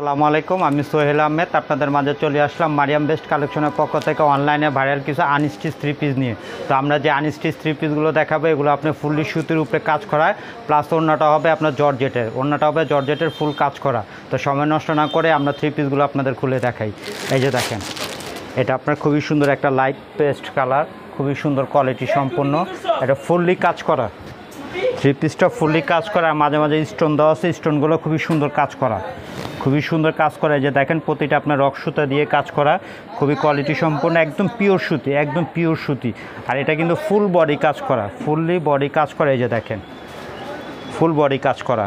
আসসালামু আলাইকুম আমি সোহেল আহমেদ আপনাদের মাঝে চলে আসলাম মারিয়াম বেস্ট কালেকশনের পক্ষ থেকে অনলাইনে ভাইরাল কিছু আনস্টিচ থ্রি পিস নিয়ে তো আমরা যে আনস্টিচ থ্রি পিসগুলো দেখাবো এগুলো আপনি ফুললি সুতির উপরে কাজ করায় প্লাস ওড়নাটা হবে আপনার জর্জেটের ওড়নাটা হবে জর্জেটের ফুল কাজ করা তো সময় নষ্ট না করে আমরা থ্রি পিসগুলো আপনাদের খুলে দেখাই এই যে দেখেন এটা আপনার খুবই সুন্দর একটা লাইট পেস্ট কালার খুবই সুন্দর কোয়ালিটি সম্পন্ন এটা ফুললি কাজ করা থ্রি পিসটা ফুললি কাজ করা মাঝে মাঝে স্টোন দেওয়া আছে স্টোনগুলো খুবই সুন্দর কাজ করা খুবই সুন্দর কাজ করা যে দেখেন প্রতিটা আপনার রক সুতা দিয়ে কাজ করা খুবই কোয়ালিটি সম্পূর্ণ একদম পিওর সুতি একদম পিওর সুতি আর এটা কিন্তু ফুল বডি কাজ করা ফুললি বডি কাজ করা এই যে দেখেন ফুল বডি কাজ করা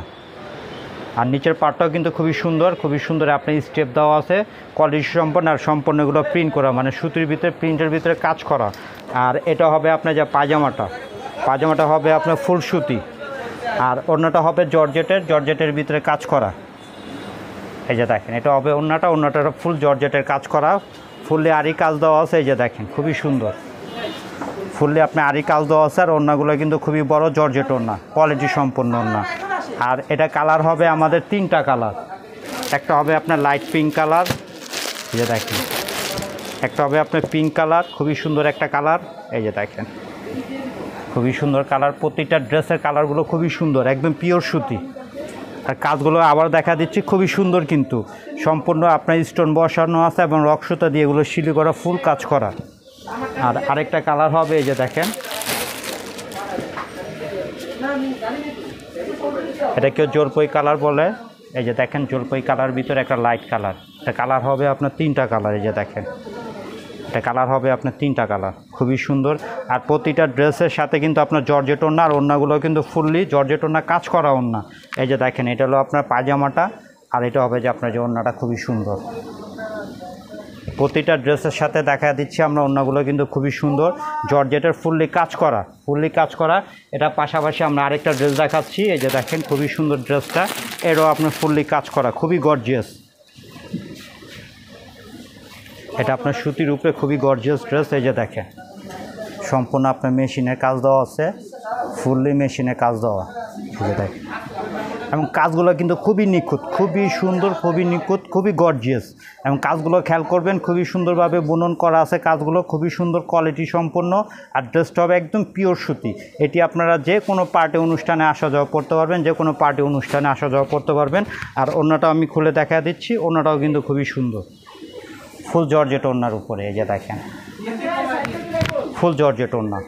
আর নিচের পাটটাও কিন্তু খুবই সুন্দর খুবই সুন্দর আপনার স্টেপ দেওয়া আছে কোয়ালিটি সম্পন্ন আর সম্পূর্ণগুলো প্রিন্ট করা মানে সুতির ভিতরে প্রিন্টের ভিতরে কাজ করা আর এটা হবে আপনার যে পায়জামাটা পাজামাটা হবে আপনার ফুল সুতি আর অন্যটা হবে জর্জেটের জর্জেটের ভিতরে কাজ করা এই যে দেখেন এটা হবে অন্যটা অন্যটা ফুল জর্জেটের কাজ করা ফুললে আরি কাজ দেওয়া আছে এই যে দেখেন খুবই সুন্দর ফুললে আপনি আরি কাজ দেওয়া আছে আর অন্যগুলো কিন্তু খুবই বড় জর্জেট অন্যা কোয়ালিটি সম্পন্ন অন্যা আর এটা কালার হবে আমাদের তিনটা কালার একটা হবে আপনার লাইট পিঙ্ক কালার এই যে দেখেন একটা হবে আপনার পিঙ্ক কালার খুবই সুন্দর একটা কালার এই যে দেখেন খুবই সুন্দর কালার প্রতিটা ড্রেসের কালারগুলো খুবই সুন্দর একদম পিওর সুতি আর কাজগুলো আবার দেখা দিচ্ছি খুবই সুন্দর কিন্তু সম্পূর্ণ আপনার স্টোন বসানো আছে এবং রক্সতা দিয়ে এগুলো শিলি করা ফুল কাজ করা আর আরেকটা কালার হবে এই যে দেখেন এটা কেউ জলপাই কালার বলে এই যে দেখেন জলপাই কালার ভিতরে একটা লাইট কালার এটা কালার হবে আপনার তিনটা কালার এই যে দেখেন এটা কালার হবে আপনার তিনটা কালার খুবই সুন্দর আর প্রতিটা ড্রেসের সাথে কিন্তু আপনার জর্জেট ওড়না আর ওড়নাগুলো কিন্তু ফুললি জর্জেট ওড়না কাজ করা ওড়না এই যে দেখেন এটা হলো আপনার পায়জামাটা আর এটা হবে যে আপনার যে ওড়নাটা খুবই সুন্দর প্রতিটা ড্রেসের সাথে দেখা দিচ্ছি আমরা অন্যগুলো কিন্তু খুবই সুন্দর জর্জেটের ফুললি কাজ করা ফুললি কাজ করা এটা পাশাপাশি আমরা আরেকটা ড্রেস দেখাচ্ছি এই যে দেখেন খুবই সুন্দর ড্রেসটা এরও আপনার ফুললি কাজ করা খুবই গর্জিয়াস এটা আপনার সুতির উপরে খুবই গর্জিয়াস ড্রেস এই যে দেখেন সম্পূর্ণ আপনার মেশিনের কাজ দেওয়া আছে ফুললি মেশিনে কাজ দেওয়া বুঝে দেখেন এবং কাজগুলো কিন্তু খুবই নিখুঁত খুবই সুন্দর খুবই নিখুঁত খুবই গর্জিয়াস এবং কাজগুলো খেয়াল করবেন খুবই সুন্দরভাবে বুনন করা আছে কাজগুলো খুবই সুন্দর কোয়ালিটি সম্পন্ন আর ড্রেসটা হবে একদম পিওর সুতি এটি আপনারা যে কোনো পার্টি অনুষ্ঠানে আসা যাওয়া করতে পারবেন যে কোনো পার্টি অনুষ্ঠানে আসা যাওয়া করতে পারবেন আর অন্যটা আমি খুলে দেখা দিচ্ছি অন্যটাও কিন্তু খুবই সুন্দর ফুল জর্জেট টোনার উপরে এই যে দেখেন ফুল জর্জেট ওড়না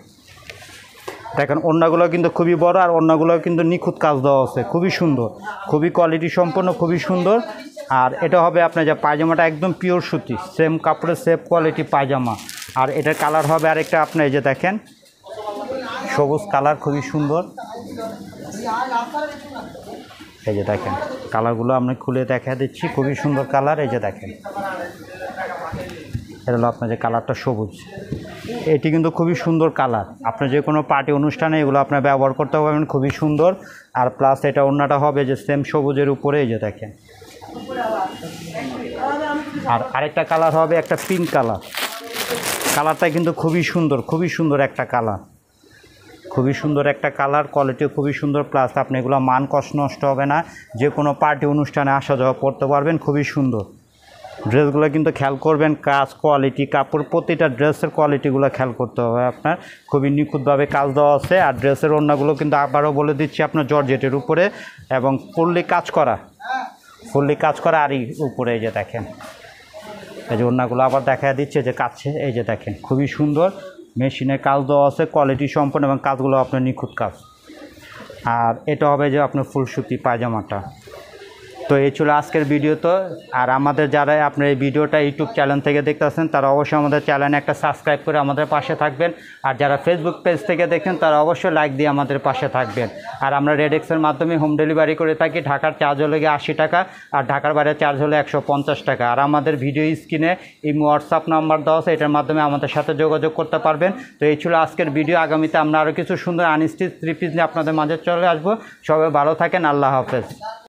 দেখেন ওড়নাগুলো কিন্তু খুবই বড় আর অন্যগুলো কিন্তু নিখুঁত কাজ দেওয়া আছে খুবই সুন্দর খুবই কোয়ালিটি সম্পন্ন খুবই সুন্দর আর এটা হবে আপনার যে পায়জামাটা একদম পিওর সুতি সেম কাপড়ের সেম কোয়ালিটি পায়জামা আর এটার কালার হবে আরেকটা আপনি এই যে দেখেন সবুজ কালার খুবই সুন্দর এই যে দেখেন কালারগুলো আমি খুলে দেখা দিচ্ছি খুবই সুন্দর কালার এই যে দেখেন এটা হলো আপনার যে কালারটা সবুজ এটি কিন্তু খুবই সুন্দর কালার আপনার যে কোনো পার্টি অনুষ্ঠানে এগুলো আপনার ব্যবহার করতে পারবেন খুবই সুন্দর আর প্লাস এটা অন্যটা হবে যে সেম সবুজের উপরে এই যে দেখেন আর আরেকটা কালার হবে একটা পিঙ্ক কালার কালারটা কিন্তু খুবই সুন্দর খুবই সুন্দর একটা কালার খুবই সুন্দর একটা কালার কোয়ালিটিও খুবই সুন্দর প্লাস আপনি এগুলো মান কষ্ট নষ্ট হবে না যে কোনো পার্টি অনুষ্ঠানে আসা যাওয়া করতে পারবেন খুবই সুন্দর ড্রেসগুলো কিন্তু খেয়াল করবেন কাজ কোয়ালিটি কাপড় প্রতিটা ড্রেসের কোয়ালিটিগুলো খেয়াল করতে হবে আপনার খুবই নিখুঁতভাবে কাজ দেওয়া আছে আর ড্রেসের অন্যগুলো কিন্তু আবারও বলে দিচ্ছি আপনার জর্জেটের উপরে এবং ফুললি কাজ করা ফুললি কাজ করা আরই উপরে এই যে দেখেন এই যে অন্যগুলো আবার দেখা দিচ্ছে যে কাছে এই যে দেখেন খুবই সুন্দর মেশিনে কাজ দেওয়া আছে কোয়ালিটি সম্পন্ন এবং কাজগুলো আপনার নিখুঁত কাজ আর এটা হবে যে আপনার ফুলসুতি পায়জামাটা তো এই ছিল আজকের ভিডিও তো আর আমাদের যারা আপনার এই ভিডিওটা ইউটিউব চ্যানেল থেকে দেখতেছেন তারা অবশ্যই আমাদের চ্যানেলে একটা সাবস্ক্রাইব করে আমাদের পাশে থাকবেন আর যারা ফেসবুক পেজ থেকে দেখছেন তারা অবশ্যই লাইক দিয়ে আমাদের পাশে থাকবেন আর আমরা রেডেক্সের মাধ্যমে হোম ডেলিভারি করে থাকি ঢাকার চার্জ হলে গিয়ে আশি টাকা আর ঢাকার বাইরে চার্জ হলে একশো পঞ্চাশ টাকা আর আমাদের ভিডিও স্ক্রিনে এই হোয়াটসঅ্যাপ নাম্বার দেওয়া আছে এটার মাধ্যমে আমাদের সাথে যোগাযোগ করতে পারবেন তো এই ছিল আজকের ভিডিও আগামীতে আমরা আরও কিছু সুন্দর আনস্টিচ থ্রি পিস নিয়ে আপনাদের মাঝে চলে আসবো সবাই ভালো থাকেন আল্লাহ হাফেজ